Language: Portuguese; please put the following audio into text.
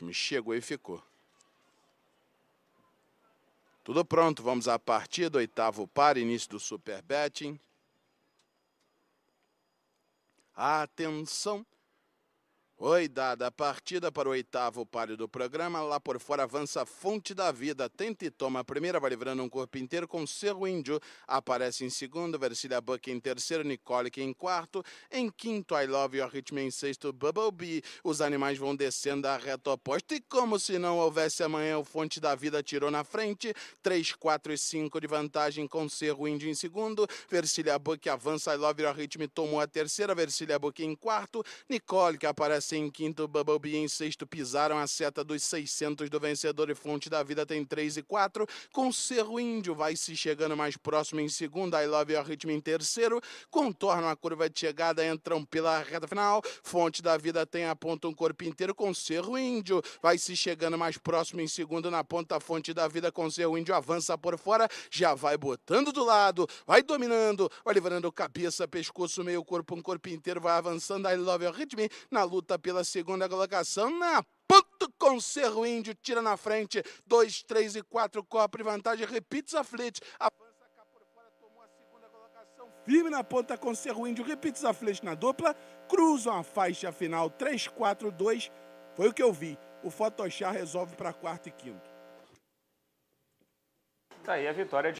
time chegou e ficou. Tudo pronto, vamos à partida, oitavo par, início do super betting. Atenção! Oi, dada a partida para o oitavo páreo do programa, lá por fora avança Fonte da Vida, tenta e toma a primeira, vai livrando um corpo inteiro com Cerro Índio, aparece em segundo, Versilia Buck em terceiro, Nicole em quarto, em quinto I Love Your Rhythm em sexto, Bubble Bee, os animais vão descendo a reta oposta e como se não houvesse amanhã, o Fonte da Vida tirou na frente, 3, 4 e 5 de vantagem com Cerro Índio em segundo, Versilia Buck avança, I Love Your Rhythm tomou a terceira, Versilia Buck em quarto, Nicole que aparece Messi em quinto, Bubble Bee em sexto pisaram a seta dos 600 do vencedor e Fonte da Vida tem 3 e 4. Com Cerro Índio vai se chegando mais próximo em segundo, I Love Your Ritmo em terceiro. Contornam a curva de chegada, entram pela reta final. Fonte da Vida tem a ponta um corpo inteiro com Cerro Índio. Vai se chegando mais próximo em segundo na ponta Fonte da Vida com Cerro Índio avança por fora, já vai botando do lado, vai dominando, vai levando cabeça, pescoço, meio corpo, um corpo inteiro, vai avançando, I Love Your Ritmo na luta pela segunda colocação na ponto conserva o índio, tira na frente, 2, 3 e 4, copre vantagem, repita a flit, avança cá por fora, tomou a segunda colocação, firme na ponta conserva o índio, repita a flit na dupla, cruzam a faixa final, 3, 4, 2, foi o que eu vi, o Photoshop resolve para quarto e quinto. Tá aí a vitória de